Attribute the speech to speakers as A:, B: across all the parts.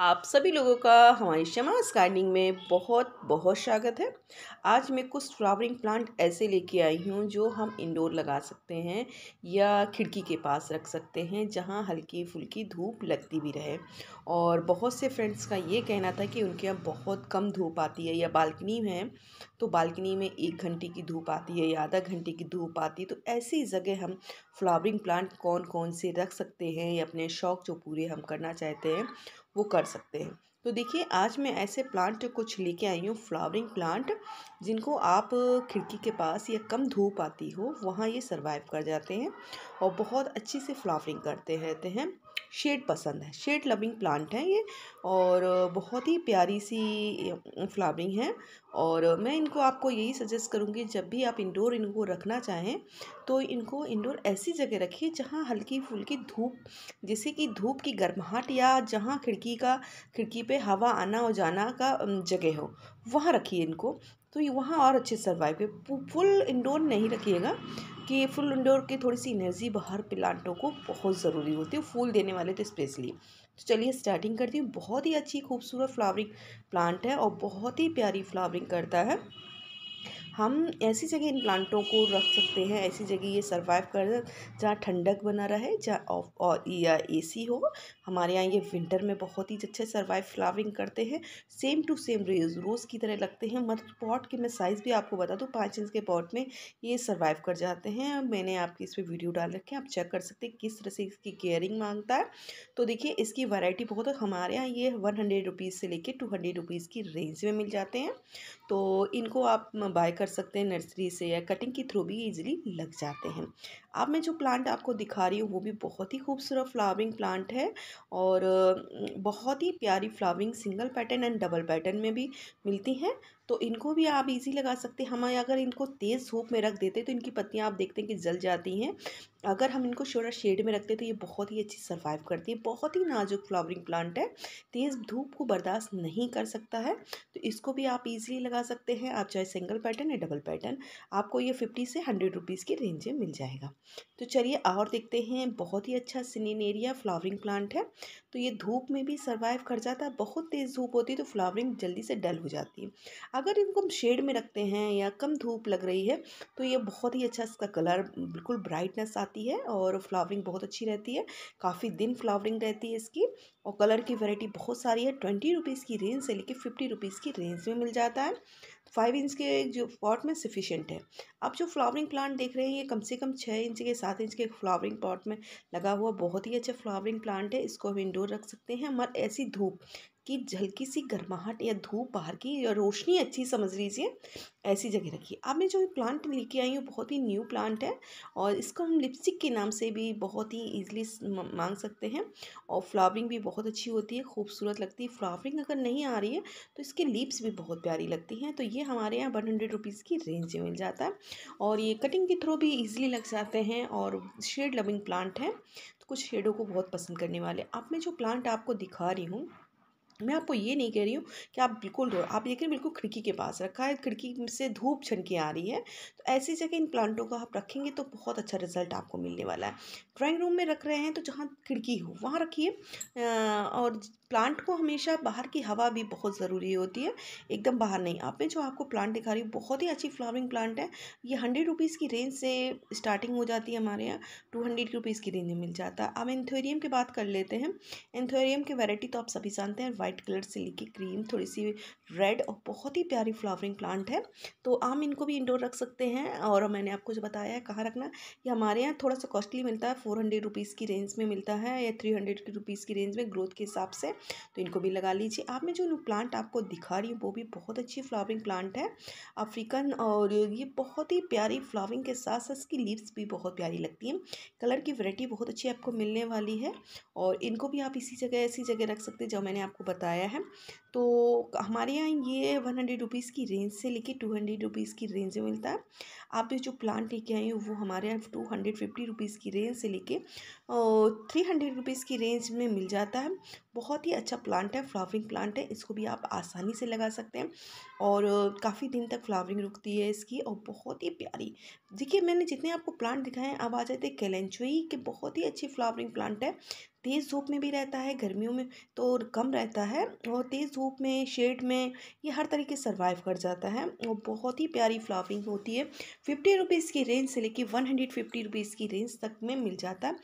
A: आप सभी लोगों का हमारी शमास गार्डनिंग में बहुत बहुत स्वागत है आज मैं कुछ फ्लावरिंग प्लांट ऐसे लेके आई हूँ जो हम इंडोर लगा सकते हैं या खिड़की के पास रख सकते हैं जहाँ हल्की फुल्की धूप लगती भी रहे और बहुत से फ्रेंड्स का ये कहना था कि उनके यहाँ बहुत कम धूप आती है या बालकनी है तो बालकनी में एक घंटे की धूप आती है या आधा घंटे की धूप आती है तो ऐसी जगह हम फ्लावरिंग प्लांट कौन कौन से रख सकते हैं या अपने शौक़ जो पूरे हम करना चाहते हैं वो कर सकते हैं तो देखिए आज मैं ऐसे प्लांट कुछ लेके आई हूँ फ्लावरिंग प्लांट जिनको आप खिड़की के पास या कम धूप आती हो वहाँ ये सर्वाइव कर जाते हैं और बहुत अच्छी से फ्लावरिंग करते रहते हैं शेड पसंद है शेड लविंग प्लांट है ये और बहुत ही प्यारी सी फ्लावरिंग है और मैं इनको आपको यही सजेस्ट करूँगी जब भी आप इंडोर इनको रखना चाहें तो इनको इंडोर ऐसी जगह रखिए जहाँ हल्की फुल्की धूप जैसे कि धूप की गर्माहट या जहाँ खिड़की का खिड़की पे हवा आना और जाना का जगह हो वहाँ रखिए इनको तो ये वहाँ और अच्छे सर्वाइव फुल इंडोर नहीं रखिएगा कि फुल इंडोर के की थोड़ी सी एनर्जी बाहर प्लांटों को बहुत ज़रूरी होती है फूल देने वाले तो स्पेशली तो चलिए स्टार्टिंग करती हूँ बहुत ही अच्छी खूबसूरत फ्लावरिंग प्लांट है और बहुत ही प्यारी फ्लावरिंग करता है हम ऐसी जगह इन प्लांटों को रख सकते हैं ऐसी जगह ये सर्वाइव कर जहाँ ठंडक बना रहे जहाँ ऑफ और या ए हो हमारे यहाँ ये विंटर में बहुत ही अच्छे सर्वाइव फ्लावरिंग करते हैं सेम टू सेम रेज रोज़ की तरह लगते हैं मत पॉट के मैं साइज़ भी आपको बता दूँ पाँच इंच के पॉट में ये सर्वाइव कर जाते हैं मैंने आपकी इस पर वीडियो डाल रखे हैं आप चेक कर सकते हैं किस तरह से इसकी केयरिंग मांगता है तो देखिए इसकी वैरायटी बहुत हमारे यहाँ ये वन हंड्रेड रुपीज़ से लेके टू हंड्रेड रुपीज़ की रेंज में मिल जाते हैं तो इनको आप बाय कर कर सकते हैं नर्सरी से या कटिंग के थ्रू भी इजीली लग जाते हैं अब मैं जो प्लांट आपको दिखा रही हूँ वो भी बहुत ही खूबसूरत फ्लावरिंग प्लांट है और बहुत ही प्यारी flowering single pattern and double pattern में भी मिलती हैं तो इनको भी आप इजी लगा सकते हैं हम अगर इनको तेज़ धूप में रख देते तो इनकी पत्तियाँ आप देखते हैं कि जल जाती हैं अगर हम इनको शोरा शेड में रखते तो ये बहुत ही अच्छी सर्वाइव करती है बहुत ही नाजुक फ्लावरिंग प्लांट है तेज़ धूप को बर्दाश्त नहीं कर सकता है तो इसको भी आप इजीली लगा सकते हैं आप चाहे सिंगल पैटर्न या डबल पैटर्न आपको ये फिफ्टी से हंड्रेड रुपीज़ की रेंज में मिल जाएगा तो चलिए और देखते हैं बहुत ही अच्छा एरिया फ्लावरिंग प्लांट है तो ये धूप में भी सर्वाइव कर जाता है बहुत तेज़ धूप होती है तो फ्लावरिंग जल्दी से डल हो जाती है अगर इनको हम शेड में रखते हैं या कम धूप लग रही है तो ये बहुत ही अच्छा इसका कलर बिल्कुल ब्राइटनेस आती है और फ्लावरिंग बहुत अच्छी रहती है काफ़ी दिन फ्लावरिंग रहती है इसकी और कलर की वैरायटी बहुत सारी है ट्वेंटी रुपीज़ की रेंज से लेकर फिफ्टी रुपीज़ की रेंज में मिल जाता है फाइव इंच के जो पॉट में सफिशेंट है आप जो फ्लावरिंग प्लांट देख रहे हैं ये कम से कम छः इंच के सात इंच के फ्लावरिंग पॉट में लगा हुआ बहुत ही अच्छा फ्लावरिंग प्लांट है इसको हम इंडोर रख सकते हैं मगर ऐसी धूप कि हल्की सी गर्माहट या धूप बाहर की या रोशनी अच्छी समझ लीजिए ऐसी जगह रखिए आप मैं जो प्लांट लेके आई हूँ बहुत ही न्यू प्लांट है और इसको हम लिपस्टिक के नाम से भी बहुत ही ईजिली मांग सकते हैं और फ्लावरिंग भी बहुत अच्छी होती है खूबसूरत लगती है फ्लावरिंग अगर नहीं आ रही है तो इसके लिप्स भी बहुत प्यारी लगती हैं तो ये हमारे यहाँ वन हंड्रेड रुपीज़ की रेंज में मिल जाता है और ये कटिंग के थ्रू भी ईजिली लग जाते हैं और शेड लविंग प्लांट है तो कुछ शेडों को बहुत पसंद करने वाले आप मैं जो प्लांट आपको दिखा रही हूँ मैं आपको ये नहीं कह रही हूँ कि आप बिल्कुल आप देख रहे बिल्कुल खिड़की के पास रखा है खिड़की से धूप छनके आ रही है तो ऐसी जगह इन प्लांटों का आप रखेंगे तो बहुत अच्छा रिजल्ट आपको मिलने वाला है ड्राइंग रूम में रख रहे हैं तो जहाँ खिड़की हो वहाँ रखिए और प्लांट को हमेशा बाहर की हवा भी बहुत ज़रूरी होती है एकदम बाहर नहीं आप में जो आपको प्लांट दिखा रही हूँ बहुत ही अच्छी फ्लावरिंग प्लांट है ये हंड्रेड रुपीज़ की रेंज से स्टार्टिंग हो जाती है हमारे यहाँ टू हंड्रेड रुपीज़ की रेंज में मिल जाता है अब एंथोरियम की बात कर लेते हैं एंथोरियम की वैराइटी तो आप सभी जानते हैं वाइट कलर से लेके क्रीम थोड़ी सी रेड और बहुत ही प्यारी फ्लावरिंग प्लांट है तो आम इनको भी इंडोर रख सकते हैं और मैंने आपको जो बताया है कहाँ रखना ये हमारे यहाँ थोड़ा सा कॉस्टली मिलता है फोर हंड्रेड रुपीज़ की रेंज में मिलता है या थ्री हंड्रेड रुपीज़ की रेंज में ग्रोथ के हिसाब से तो इनको भी लगा लीजिए आप में जो प्लांट आपको दिखा रही हूँ वो भी बहुत अच्छी फ्लावरिंग प्लांट है अफ्रीकन और ये बहुत ही प्यारी फ्लावरिंग के साथ साथ इसकी लीव्स भी बहुत प्यारी लगती हैं कलर की वरायटी बहुत अच्छी आपको मिलने वाली है और इनको भी आप इसी जगह ऐसी जगह रख सकते हैं जो मैंने आपको बताया है तो हमारे यहाँ ये वन हंड्रेड रुपीज़ की रेंज से लेके टू हंड्रेड रुपीज़ की रेंज में मिलता है आप ये जो प्लांट लेके आए हूँ वो हमारे यहाँ टू हंड्रेड फिफ्टी रुपीज़ की रेंज से लेके थ्री हंड्रेड रुपीज़ की रेंज में मिल जाता है बहुत ही अच्छा प्लांट है फ्लावरिंग प्लांट है इसको भी आप आसानी से लगा सकते हैं और काफ़ी दिन तक फ्लावरिंग रुकती है इसकी और बहुत ही प्यारी देखिए मैंने जितने आपको प्लांट दिखाए हैं अब आ जाते हैं कैलेंचुई के बहुत ही अच्छी फ्लावरिंग प्लांट है तेज़ धूप में भी रहता है गर्मियों में तो कम रहता है और तेज़ धूप में शेड में ये हर तरीके सर्वाइव कर जाता है और बहुत ही प्यारी फ्लावरिंग होती है फिफ्टी रुपीज़ की रेंज से लेके वन हंड्रेड फिफ्टी रुपीज़ की रेंज तक में मिल जाता है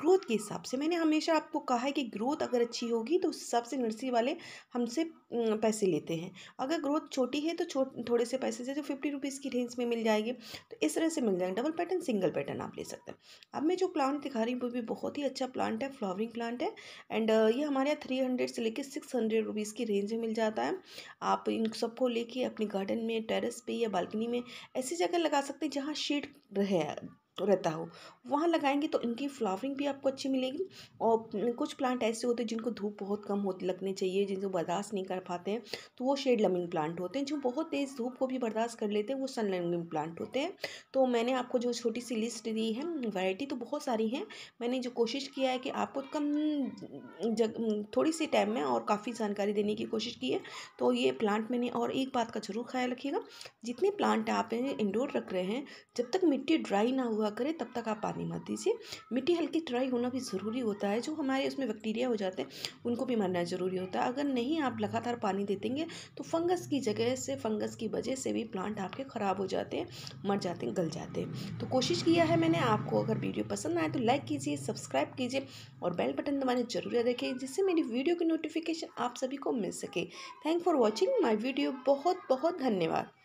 A: ग्रोथ के हिसाब से मैंने हमेशा आपको कहा है कि ग्रोथ अगर अच्छी होगी तो उस हिसाब से नर्सरी वाले हमसे पैसे लेते हैं अगर ग्रोथ छोटी है तो छो थोड़े से पैसे से जो फिफ्टी रुपीज़ की रेंज में मिल जाएगी तो इस तरह से मिल जाएंगे डबल पैटर्न सिंगल पैटर्न आप ले सकते हैं अब मैं जो प्लांट दिखा रही हूँ वो भी बहुत ही अच्छा प्लांट है फ्लावरिंग प्लांट है एंड ये हमारे यहाँ थ्री हंड्रेड से लेकर सिक्स हंड्रेड रुपीज़ की रेंज में मिल जाता है आप इन सबको लेके अपने गार्डन में टेरस पे या बालकनी में ऐसी जगह लगा सकते हैं जहाँ शेड रहे रहता हो वहाँ लगाएंगे तो इनकी फ्लावरिंग भी आपको अच्छी मिलेगी और कुछ प्लांट ऐसे होते हैं जिनको धूप बहुत कम होती लगने चाहिए जिनको बर्दाश्त नहीं कर पाते हैं तो वो शेड लमिंग प्लांट होते हैं जो बहुत तेज़ धूप को भी बर्दाश्त कर लेते हैं वो सन लमिंग प्लांट होते हैं तो मैंने आपको जो छोटी सी लिस्ट दी है वैरायटी तो बहुत सारी हैं मैंने जो कोशिश किया है कि आपको कम जग थोड़ी सी टाइम में और काफ़ी जानकारी देने की कोशिश की है तो ये प्लांट मैंने और एक बात का जरूर ख्याल रखिएगा जितने प्लांट आप इंडोर रख रहे हैं जब तक मिट्टी ड्राई ना हो हुआ करे तब तक आप पानी मत दीजिए मिट्टी हल्की ड्राई होना भी ज़रूरी होता है जो हमारे उसमें बैक्टीरिया हो जाते हैं उनको भी मारना ज़रूरी होता है अगर नहीं आप लगातार पानी दे देंगे तो फंगस की जगह से फंगस की वजह से भी प्लांट आपके ख़राब हो जाते हैं मर जाते हैं गल जाते हैं तो कोशिश किया है मैंने आपको अगर वीडियो पसंद आए तो लाइक कीजिए सब्सक्राइब कीजिए और बेल बटन दबाने जरूर रखें जिससे मेरी वीडियो की नोटिफिकेशन आप सभी को मिल सके thank for watching my video बहुत बहुत धन्यवाद